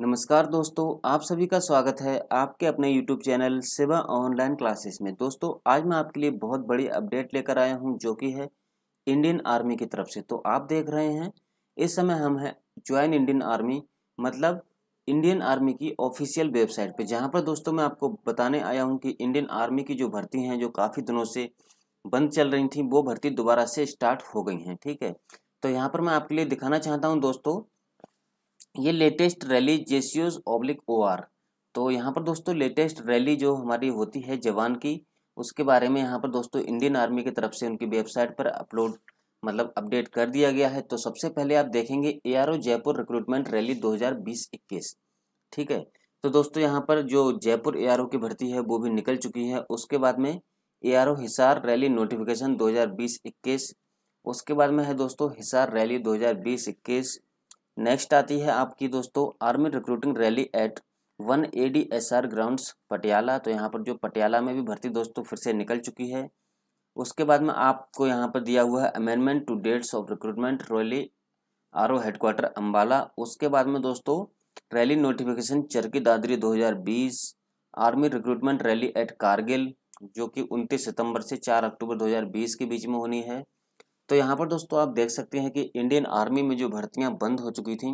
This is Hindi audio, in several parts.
नमस्कार दोस्तों आप सभी का स्वागत है आपके अपने YouTube channel Seva online classes में दोस्तों आज मैं आपके लिए बहुत बड़ी अपडेट लेकर आया हूं जो कि है इंडियन आर्मी की तरफ से तो आप देख रहे हैं इस समय हम हैं ज्वाइन इंडियन आर्मी मतलब इंडियन आर्मी की ऑफिशियल वेबसाइट पर जहाँ पर दोस्तों मैं आपको बताने आया हूँ कि इंडियन आर्मी की जो भर्ती हैं जो काफ़ी दिनों से बंद चल रही थी वो भर्ती दोबारा से स्टार्ट हो गई हैं ठीक है तो यहाँ पर मैं आपके लिए दिखाना चाहता हूँ दोस्तों ये लेटेस्ट रैली जेसियोज ओब्लिक ओ आर तो यहाँ पर दोस्तों लेटेस्ट रैली जो हमारी होती है जवान की उसके बारे में यहाँ पर दोस्तों इंडियन आर्मी की तरफ से उनकी वेबसाइट पर अपलोड मतलब अपडेट कर दिया गया है तो सबसे पहले आप देखेंगे ए जयपुर रिक्रूटमेंट रैली 2020-21 ठीक है तो दोस्तों यहाँ पर जो जयपुर ए की भर्ती है वो भी निकल चुकी है उसके बाद में ए हिसार रैली नोटिफिकेशन दो हज़ार उसके बाद में है दोस्तों हिसार रैली दो हज़ार नेक्स्ट आती है आपकी दोस्तों army recruiting rally at one A D S R ground Patiala तो यहाँ पर जो पटियाला में भी भर्ती दोस्तों फिर से निकल चुकी है उसके बाद में आपको यहाँ पर दिया हुआ है amendment to dates of recruitment rally R O headquarter Ambala उसके बाद में दोस्तों rally notification Charkhi Dadri 2020 army recruitment rally at Kargil जो कि 29 सितंबर से 4 अक्टूबर 2020 के बीच में होनी है तो यहाँ पर दोस्तों आप देख सकते हैं कि इंडियन आर्मी में जो भर्तियाँ बंद हो चुकी थी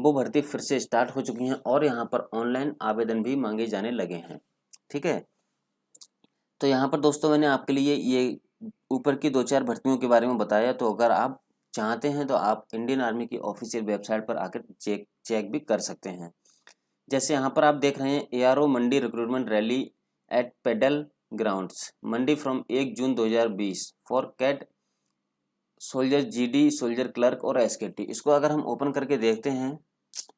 वो भर्ती फिर से स्टार्ट हो चुकी हैं और यहाँ पर ऑनलाइन आवेदन भी मांगे जाने लगे हैं ठीक है तो यहाँ पर दोस्तों मैंने आपके लिए ये ऊपर की दो चार भर्तियों के बारे में बताया तो अगर आप चाहते हैं तो आप इंडियन आर्मी की ऑफिशियल वेबसाइट पर आकर चेक चेक भी कर सकते हैं जैसे यहाँ पर आप देख रहे हैं O Mandi recruitment rally at Paddal grounds Mandi from एक जून 2020 for cat soldier GD soldier clerk और एसकेटी इसको अगर हम ओपन करके देखते हैं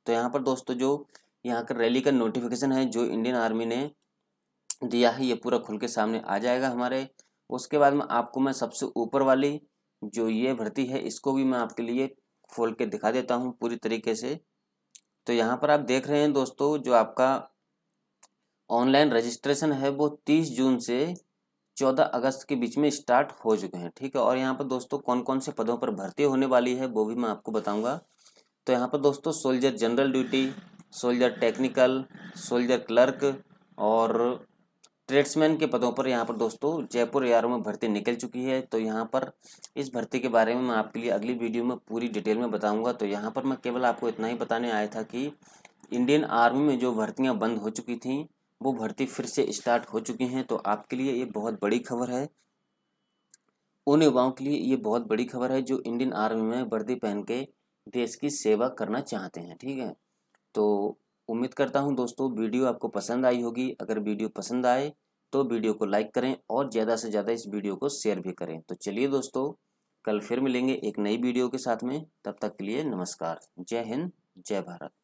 तो यहाँ पर दोस्तों जो यहाँ का रैली का नोटिफिकेशन है जो इंडियन आर्मी ने दिया है ये पूरा खुल के सामने आ जाएगा हमारे उसके बाद में आपको मैं सबसे ऊपर वाली जो ये भर्ती है इसको भी मैं आपके लिए खोल के दिखा देता हूँ पूरी तरीके से तो यहाँ पर आप देख रहे हैं दोस्तों जो आपका ऑनलाइन रजिस्ट्रेशन है वो तीस जून से चौदह अगस्त के बीच में स्टार्ट हो चुके हैं ठीक है और यहाँ पर दोस्तों कौन कौन से पदों पर भर्ती होने वाली है वो भी मैं आपको बताऊंगा तो यहाँ पर दोस्तों soldier general duty soldier technical soldier clerk और ट्रेड्समैन के पदों पर यहाँ पर दोस्तों जयपुर एयर में भर्ती निकल चुकी है तो यहाँ पर इस भर्ती के बारे में मैं आपके लिए अगली वीडियो में पूरी डिटेल में बताऊंगा तो यहाँ पर मैं केवल आपको इतना ही बताने आया था कि इंडियन आर्मी में जो भर्तियाँ बंद हो चुकी थी वो भर्ती फिर से स्टार्ट हो चुके हैं तो आपके लिए ये बहुत बड़ी खबर है उन युवाओं के लिए ये बहुत बड़ी खबर है जो इंडियन आर्मी में वर्दी पहन के देश की सेवा करना चाहते हैं ठीक है तो उम्मीद करता हूँ दोस्तों वीडियो आपको पसंद आई होगी अगर वीडियो पसंद आए तो वीडियो को लाइक करें और ज़्यादा से ज़्यादा इस वीडियो को शेयर भी करें तो चलिए दोस्तों कल फिर मिलेंगे एक नई वीडियो के साथ में तब तक के लिए नमस्कार जय हिंद जय भारत